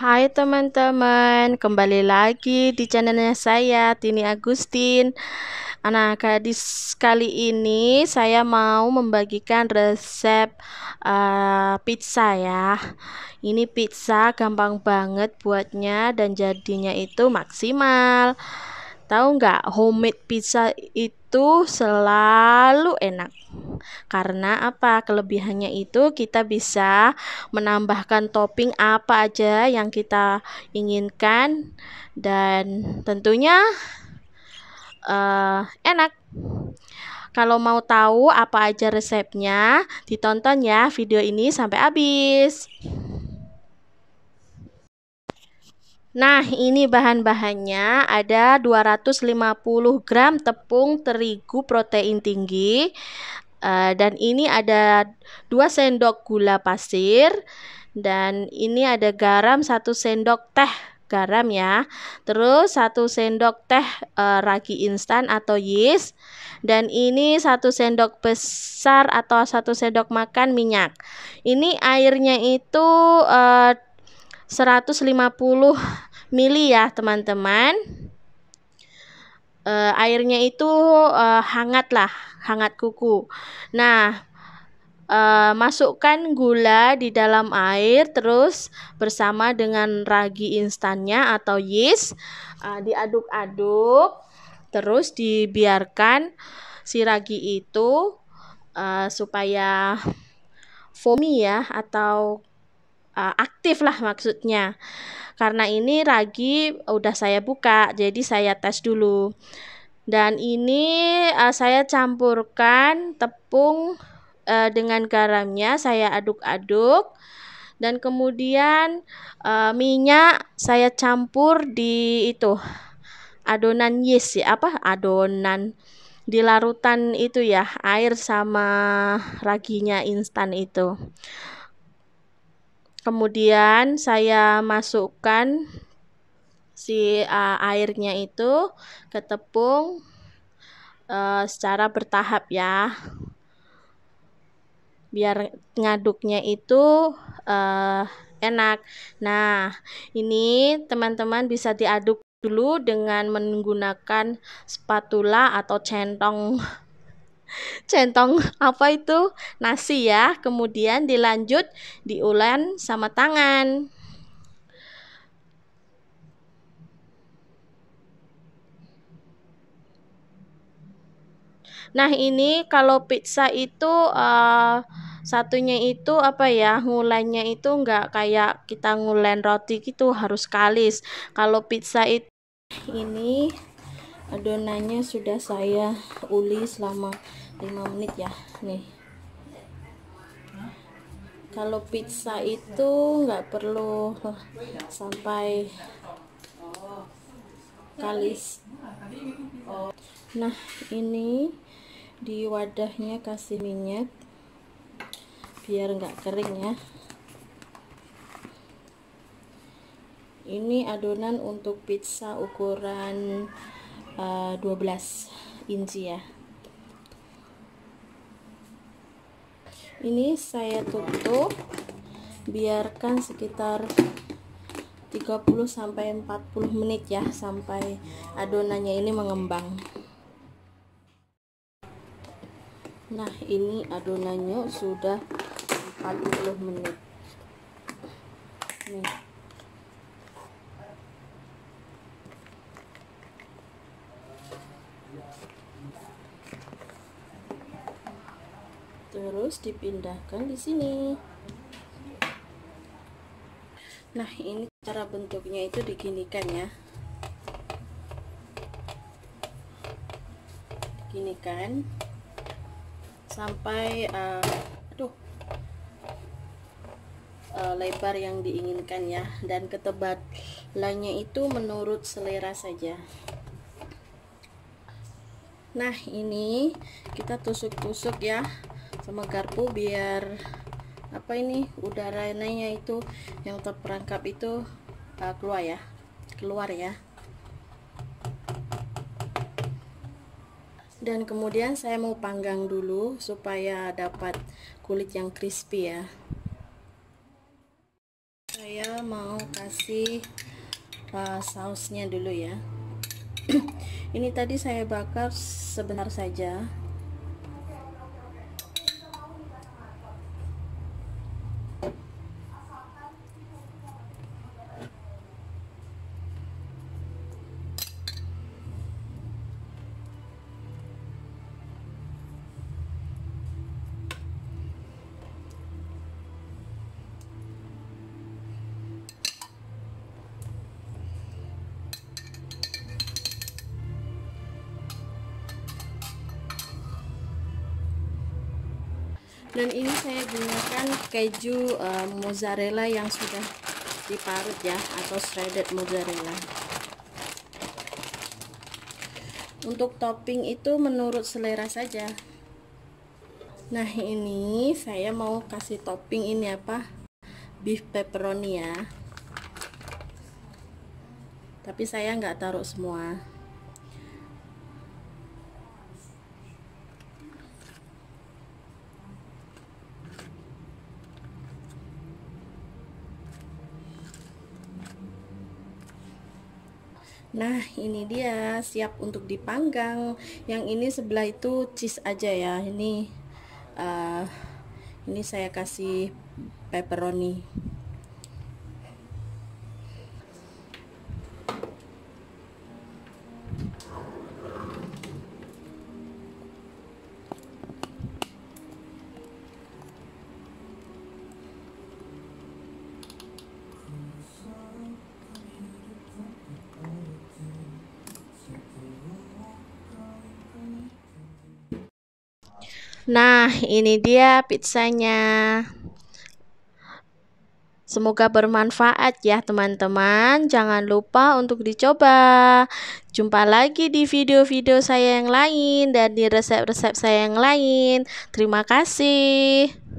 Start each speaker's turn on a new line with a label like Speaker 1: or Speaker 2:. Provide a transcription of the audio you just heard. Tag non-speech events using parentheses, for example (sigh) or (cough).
Speaker 1: Hai teman-teman, kembali lagi di channelnya saya Tini Agustin. Nah, gadis kali ini saya mau membagikan resep uh, pizza ya. Ini pizza gampang banget buatnya dan jadinya itu maksimal. Tahu nggak, homemade pizza itu selalu enak. Karena apa? Kelebihannya itu kita bisa menambahkan topping apa aja yang kita inginkan dan tentunya uh, enak. Kalau mau tahu apa aja resepnya, ditonton ya video ini sampai habis. Nah, ini bahan-bahannya ada 250 gram tepung terigu protein tinggi uh, dan ini ada 2 sendok gula pasir dan ini ada garam 1 sendok teh garam ya. Terus 1 sendok teh uh, ragi instan atau yeast dan ini 1 sendok besar atau 1 sendok makan minyak. Ini airnya itu uh, 150 mili ya teman-teman uh, airnya itu uh, hangat lah hangat kuku nah Uh, masukkan gula di dalam air terus bersama dengan ragi instannya atau yeast uh, diaduk-aduk terus dibiarkan si ragi itu uh, supaya foamy ya atau uh, aktif lah maksudnya. Karena ini ragi udah saya buka, jadi saya tes dulu. Dan ini uh, saya campurkan tepung uh, dengan garamnya, saya aduk-aduk. Dan kemudian uh, minyak saya campur di itu adonan yeast ya apa adonan di larutan itu ya air sama raginya instan itu kemudian saya masukkan si uh, airnya itu ke tepung uh, secara bertahap ya biar ngaduknya itu uh, enak nah ini teman-teman bisa diaduk dulu dengan menggunakan spatula atau centong centong (laughs) apa itu nasi ya kemudian dilanjut diulen sama tangan Nah ini kalau pizza itu uh, satunya itu apa ya ngulennya itu nggak kayak kita ngulen roti gitu harus kalis kalau pizza itu ini adonannya sudah saya uli selama 5 menit ya nih kalau pizza itu nggak perlu sampai kalis nah ini di wadahnya kasih minyak biar nggak kering ya ini adonan untuk pizza ukuran uh, eh, 12 inci ya ini saya tutup biarkan sekitar 30 sampai 40 menit ya sampai adonannya ini mengembang nah ini adonannya sudah 40 menit nih terus dipindahkan di sini nah ini cara bentuknya itu diginikan ya diginikan sampai uh, aduh uh, lebar yang diinginkan ya dan ketebalannya itu menurut selera saja nah ini kita tusuk-tusuk ya sama garpu biar apa ini udara udaranya itu yang terperangkap itu uh, keluar ya keluar ya dan kemudian saya mau panggang dulu supaya dapat kulit yang crispy ya saya mau kasih uh, sausnya dulu ya (clears throat) ini tadi saya bakar sebentar saja dan ini saya gunakan keju uh, mozzarella yang sudah diparut ya atau shredded mozzarella untuk topping itu menurut selera saja nah ini saya mau kasih topping ini apa beef pepperoni ya tapi saya nggak taruh semua Nah ini dia siap untuk dipanggang Yang ini sebelah itu cheese aja ya Ini uh, Ini saya kasih pepperoni Nah, ini dia pizzanya. Semoga bermanfaat ya teman-teman. Jangan lupa untuk dicoba. Jumpa lagi di video-video saya yang lain dan di resep-resep saya yang lain. Terima kasih.